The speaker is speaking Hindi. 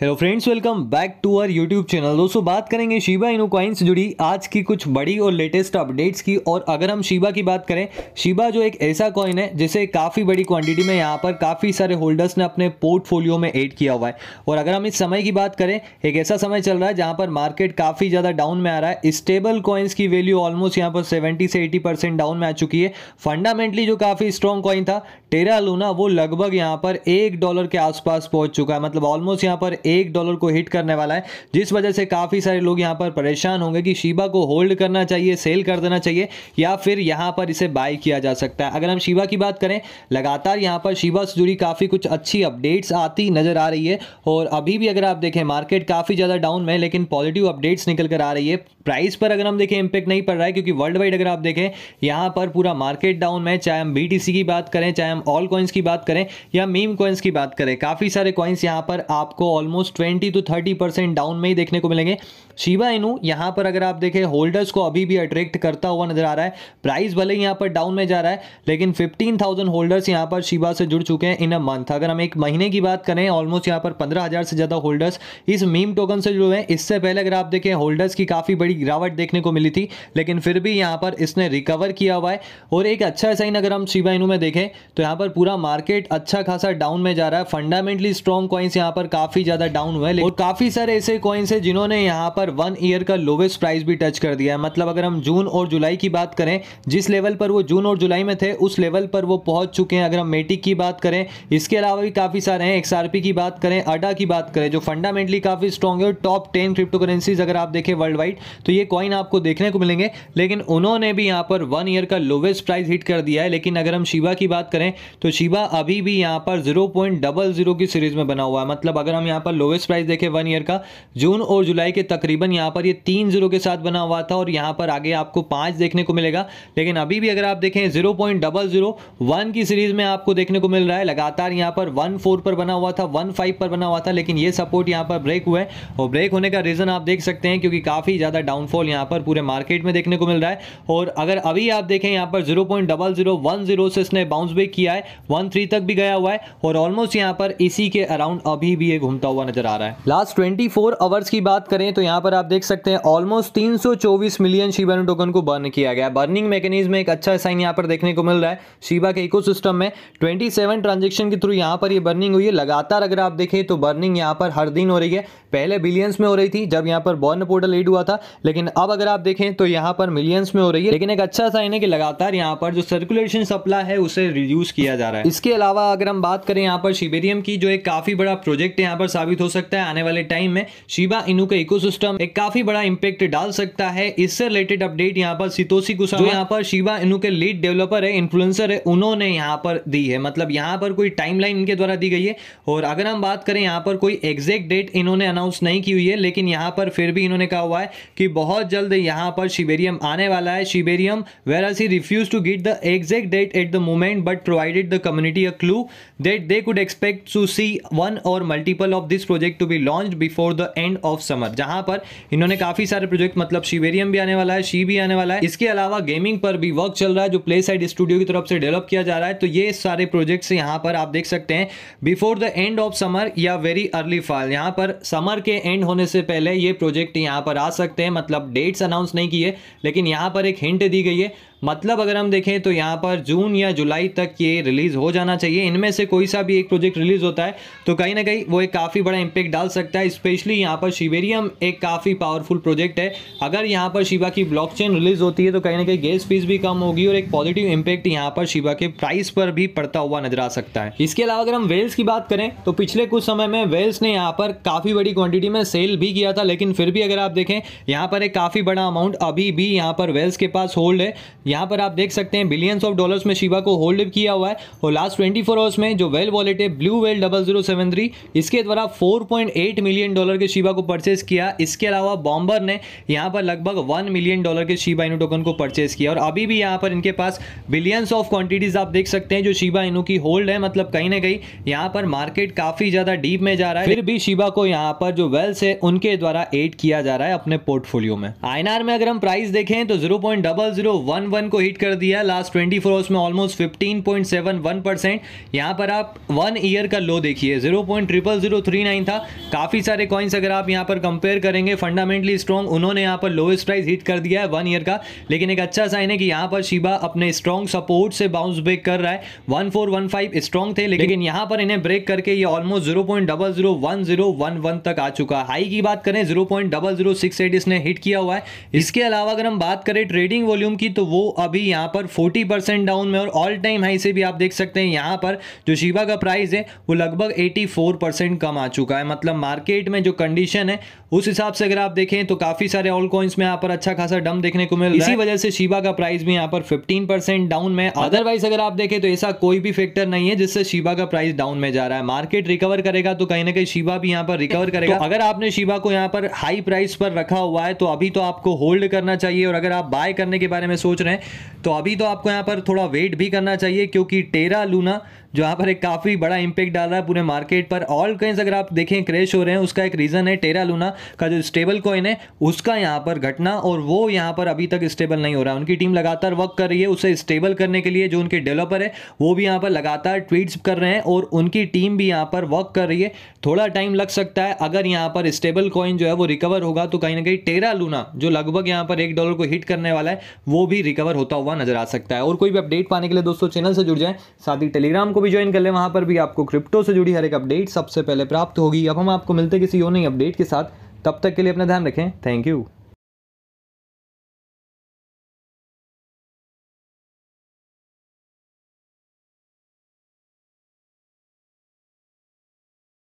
hello friends welcome back to our YouTube channel दोस्तों बात करेंगे शिबा इनो कॉइन से जुड़ी आज की कुछ बड़ी और लेटेस्ट अपडेट्स की और अगर हम शिबा की बात करें शिबा जो एक ऐसा कॉइन है जिसे काफ़ी बड़ी क्वांटिटी में यहाँ पर काफ़ी सारे होल्डर्स ने अपने पोर्टफोलियो में ऐड किया हुआ है और अगर हम इस समय की बात करें एक ऐसा समय चल रहा है जहाँ पर मार्केट काफ़ी ज़्यादा डाउन में आ रहा है स्टेबल कॉइन्स की वैल्यू ऑलमोस्ट यहाँ पर सेवेंटी से एटी डाउन में आ चुकी है फंडामेंटली जो काफ़ी स्ट्रॉन्ग कॉइन था टेरा लूना वो लगभग यहाँ पर एक डॉलर के आसपास पहुँच चुका है मतलब ऑलमोस्ट यहाँ पर एक डॉलर को हिट करने वाला है जिस वजह से काफ़ी सारे लोग यहां पर परेशान होंगे कि शिबा को होल्ड करना चाहिए सेल कर देना चाहिए या फिर यहां पर इसे बाय किया जा सकता है अगर हम शिबा की बात करें लगातार यहां पर शिबा से जुड़ी काफ़ी कुछ अच्छी अपडेट्स आती नज़र आ रही है और अभी भी अगर आप देखें मार्केट काफ़ी ज़्यादा डाउन में लेकिन पॉजिटिव अपडेट्स निकल कर आ रही है प्राइस पर अगर हम देखें इम्पैक्ट नहीं पड़ रहा है क्योंकि वर्ल्ड वाइड अगर आप देखें यहाँ पर पूरा मार्केट डाउन है चाहे हम बी की बात करें चाहे हम ऑल कॉइन्स की बात करें या मीम कॉइन्स की बात करें काफ़ी सारे कॉइन्स यहाँ पर आपको almost twenty two thirty percent down में ही देखने को मिलेंगे शिवा इनू यहाँ पर अगर आप देखें होल्डर्स को अभी भी अट्रैक्ट करता हुआ नजर आ रहा है प्राइस भले ही यहाँ पर डाउन में जा रहा है लेकिन फिफ्टीन थाउजेंड होल्डर्स यहाँ पर शिवा से जुड़ चुके हैं इन अ मंथ अगर हम एक महीने की बात करें ऑलमोस्ट यहाँ पर पंद्रह हज़ार से ज़्यादा होल्डर्स इस मीम टोकन से जुड़े हैं इससे पहले अगर आप देखें होल्डर्स की काफ़ी बड़ी थोड़ी गिरावट देखने को मिली थी लेकिन फिर भी यहाँ पर इसने रिकवर किया हुआ है और एक अच्छा साइन अगर हम शिबा इनू में देखें तो यहाँ पर पूरा मार्केट अच्छा खासा डाउन में जा रहा है फंडामेंटली स्ट्रॉन्ग कॉइन्स यहाँ पर काफ़ी ज़्यादा डाउन हुए और काफ़ी सारे ऐसे कॉइन्स है जिन्होंने यहाँ पर वन ईयर का लोवेस्ट प्राइस भी टच कर दिया है मतलब अगर हम जून और जुलाई की बात करें जिस लेवल पर वो जून और जुलाई में थे उस लेवल पर वो पहुंच चुके हैं अगर हम मेटिक की बात करें इसके अलावा भी काफ़ी सारे हैं एक्सआरपी की बात करें अडा की बात करें जो फंडामेंटली काफ़ी स्ट्रॉन्ग है और टॉप टेन क्रिप्टो करेंसीज अगर आप देखें वर्ल्ड वाइड तो ये कॉइन आपको देखने को मिलेंगे लेकिन उन्होंने भी यहाँ पर वन ईयर का लोवेस्ट प्राइस हिट कर दिया है लेकिन अगर हम शिवा की बात करें तो शिवा अभी भी यहाँ पर जीरो पॉइंट डबल जीरो की सीरीज में बना हुआ है मतलब अगर हम यहाँ पर लोवेस्ट प्राइस देखें वन ईयर का जून और जुलाई के तकरीबन यहाँ पर ये तीन जीरो के साथ बना हुआ था और यहाँ पर आगे आपको पाँच देखने को मिलेगा लेकिन अभी भी अगर आप देखें zero point double zero one की सीरीज में आपको देखने को मिल रहा है लगातार यहाँ पर वन फोर पर बना हुआ था वन फाइव पर बना हुआ था लेकिन ये सपोर्ट यहाँ पर ब्रेक हुआ है और ब्रेक होने का रीजन आप देख सकते हैं क्योंकि काफ़ी ज़्यादा डाउन डाउनफॉल यहाँ पर पूरे मार्केट में देखने को मिल रहा है और अगर अभी आप देखें यहाँ पर zero point double zero one zero से इसने बाउंस बैक किया है वन थ्री तक भी गया हुआ है और ऑलमोस्ट यहाँ पर इसी के अराउंड अभी भी ये घूमता हुआ नजर आ रहा है लास्ट ट्वेंटी फोर आवर्स की बात करें तो यहाँ पर आप देख सकते हैं ऑलमोस्ट तीन सौ चौबीस मिलियन शिबानु टोकन को बर्न किया गया बर्निंग मैकेनिज्म में एक अच्छा साइन यहाँ पर देखने को मिल रहा है शिबा के इकोसिस्टम में 27 ट्रांजेक्शन के थ्रू यहाँ पर ये बर्निंग हुई है लगातार अगर आप देखें तो बर्निंग यहाँ पर हर दिन हो रही है पहले बिलियंस में हो रही थी जब यहाँ पर बॉर्न पोर्टल एड हुआ था लेकिन अब अगर आप देखें तो यहाँ पर मिलियंस में हो रही है लेकिन एक अच्छा साइन है कि लगातार यहाँ पर जो सर्कुलेशन सप्लाई है उसे रिड्यूस किया जा रहा है इसके अलावा अगर हम बात करें यहाँ पर शिबेरियम की जो एक काफी बड़ा प्रोजेक्ट यहाँ पर साबित हो सकता है आने वाले टाइम में शिबा इनू का इको एक काफी बड़ा इम्पेक्ट डाल सकता है इससे रिलेटेड अपडेट यहाँ पर सितोसी कुशा यहाँ पर शिबा इनू के लीड डेवलपर है इन्फ्लुएंसर है उन्होंने यहाँ पर दी है मतलब यहाँ पर कोई टाइम इनके द्वारा दी गई है और अगर हम बात करें यहाँ पर कोई एग्जैक्ट डेट इन्होंने अनाउंस नहीं की हुई है लेकिन यहाँ पर फिर भी इन्होंने कहा हुआ है कि कि बहुत जल्द यहाँ पर शिबेरियम आने वाला है Shibarium whereas he refuse to get the exact date at the moment but provided the community a clue that they could expect to see one or multiple of this project to be launch before the end of summer जहाँ पर इन्होंने काफ़ी सारे प्रोजेक्ट मतलब शिबेरियम भी आने वाला है शी भी आने वाला है इसके अलावा गेमिंग पर भी वर्क चल रहा है जो प्ले साइड स्टूडियो की तरफ से डेवलप किया जा रहा है तो ये सारे प्रोजेक्ट्स यहाँ पर आप देख सकते हैं before the end of summer या वेरी अर्ली फॉल यहाँ पर समर के एंड होने से पहले ये प्रोजेक्ट यहाँ पर आ सकते हैं मतलब डेट्स अनाउंस नहीं की है लेकिन यहाँ पर एक हिंट दी गई है मतलब अगर हम देखें तो यहाँ पर जून या जुलाई तक ये रिलीज़ हो जाना चाहिए इनमें से कोई सा भी एक प्रोजेक्ट रिलीज़ होता है तो कहीं ना कहीं वो एक काफ़ी बड़ा इम्पैक्ट डाल सकता है स्पेशली यहाँ पर शिवेरियम एक काफ़ी पावरफुल प्रोजेक्ट है अगर यहाँ पर शिवा की ब्लॉकचेन रिलीज़ होती है तो कहीं ना कहीं गैस फीस भी कम होगी और एक पॉजिटिव इम्पैक्ट यहाँ पर शिवा के प्राइस पर भी पड़ता हुआ नजर आ सकता है इसके अलावा अगर हम वेल्स की बात करें तो पिछले कुछ समय में वेल्स ने यहाँ पर काफ़ी बड़ी क्वांटिटी में सेल भी किया था लेकिन फिर भी अगर आप देखें यहाँ पर एक काफ़ी बड़ा अमाउंट अभी भी यहाँ पर वेल्स के पास होल्ड है यहाँ पर आप देख सकते हैं बिलियंस ऑफ डॉलर्स में शिवा को होल्ड किया हुआ है और लास्ट ट्वेंटी फोर आवर्स में जो वेल वॉलेट है blue whale double zero seven three इसके द्वारा 4.8 मिलियन डॉलर के शिवा को परचेस किया इसके अलावा बॉम्बर ने यहाँ पर लगभग 1 मिलियन डॉलर के शिवा इनू टोकन को परचेस किया और अभी भी यहाँ पर इनके पास बिलियंस ऑफ क्वांटिटीज आप देख सकते हैं जो शिवा इनू की होल्ड है मतलब कहीं ना कहीं यहाँ पर मार्केट काफी ज्यादा डीप में जा रहा है फिर भी शिवा को यहाँ पर जो वेल्स है उनके द्वारा एड किया जा रहा है अपने पोर्टफोलियो में आईनआर में अगर हम प्राइस देखें तो zero point double zero one one को हिट कर दिया लास्ट ट्वेंटी फोर आवर्स में almost fifteen point seven one percent यहाँ पर आप वन ईयर का लो देखिए zero point triple zero three nine था काफ़ी सारे कॉइन्स अगर आप यहाँ पर कंपेयर करेंगे फंडामेंटली स्ट्रॉन्ग उन्होंने यहाँ पर लोएस्ट प्राइस हिट कर दिया है वन ईयर का लेकिन एक अच्छा साइन है कि यहाँ पर शिबा अपने स्ट्रॉन्ग सपोर्ट से बाउंस ब्रेक कर रहा है one four one five strong थे लेकिन यहाँ पर इन्हें ब्रेक करके ये almost zero point double zero one zero one one तक आ चुका है हाई की बात करें zero point double zero six eight इसने हिट किया हुआ है इसके अलावा अगर हम बात करें ट्रेडिंग वॉल्यूम की तो वो अभी यहाँ पर 40 परसेंट डाउन में और ऑल टाइम हाई से भी आप देख सकते हैं यहाँ पर जो शिवा का प्राइस है वो लगभग 84 परसेंट कम आ चुका है मतलब मार्केट में जो कंडीशन है उस हिसाब से अगर आप देखें तो काफ़ी सारे ऑल कॉइन्स में यहाँ पर अच्छा खासा डम देखने को मिल रहा है इसी वजह से शिवा का प्राइस भी यहाँ पर फिफ्टीन डाउन में अदरवाइज अगर आप देखें तो ऐसा कोई भी फैक्टर नहीं है जिससे शिवा का प्राइस डाउन में जा रहा है मार्केट रिकवर करेगा तो कहीं ना कहीं शिवा भी यहाँ पर रिकवर करेगा तो अगर आपने शिवा को यहाँ पर हाई प्राइस पर रखा हुआ है तो अभी तो आपको होल्ड करना चाहिए और अगर आप बाय करने के बारे में सोच रहे हैं है तो अभी तो आपको यहाँ पर थोड़ा वेट भी करना चाहिए क्योंकि टेरा लूना जो यहाँ पर एक काफ़ी बड़ा इंपैक्ट डाल रहा है पूरे मार्केट पर ऑल कॉइन्स अगर आप देखें क्रैश हो रहे हैं उसका एक रीज़न है टेरा लूना का जो स्टेबल कॉइन है उसका यहाँ पर घटना और वो यहाँ पर अभी तक स्टेबल नहीं हो रहा है उनकी टीम लगातार वर्क कर रही है उसे स्टेबल करने के लिए जो उनके डेवलपर है वो भी यहाँ पर लगातार ट्वीट्स कर रहे हैं और उनकी टीम भी यहाँ पर वर्क कर रही है थोड़ा टाइम लग सकता है अगर यहाँ पर स्टेबल कॉइन जो है वो रिकवर होगा तो कहीं ना कहीं टेरा लूना जो लगभग यहाँ पर एक डॉलर को हिट करने वाला है वो भी रिकवर होता हुआ नजर आ सकता है और कोई भी अपडेट पाने के लिए दोस्तों चैनल से जुड़ जाए साथ ही टेलीग्राम को भी ज्वाइन कर ले वहां पर भी आपको क्रिप्टो से जुड़ी हर एक अपडेट सबसे पहले प्राप्त होगी अब हम आपको मिलते किसी और नई अपडेट के साथ तब तक के लिए अपना ध्यान रखें थैंक यू